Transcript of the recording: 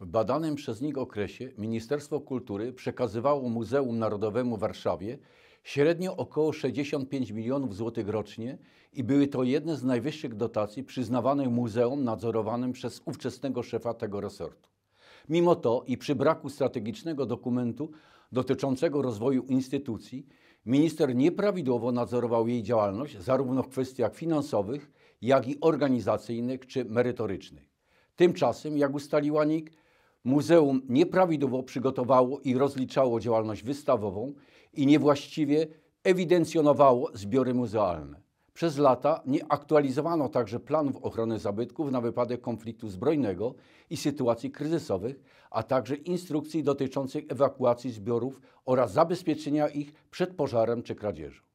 W badanym przez nich okresie Ministerstwo Kultury przekazywało Muzeum Narodowemu w Warszawie średnio około 65 milionów złotych rocznie i były to jedne z najwyższych dotacji przyznawanych muzeum nadzorowanym przez ówczesnego szefa tego resortu. Mimo to i przy braku strategicznego dokumentu dotyczącego rozwoju instytucji, minister nieprawidłowo nadzorował jej działalność zarówno w kwestiach finansowych, jak i organizacyjnych czy merytorycznych. Tymczasem, jak ustaliła NIK, Muzeum nieprawidłowo przygotowało i rozliczało działalność wystawową i niewłaściwie ewidencjonowało zbiory muzealne. Przez lata nie aktualizowano także planów ochrony zabytków na wypadek konfliktu zbrojnego i sytuacji kryzysowych, a także instrukcji dotyczących ewakuacji zbiorów oraz zabezpieczenia ich przed pożarem czy kradzieżą.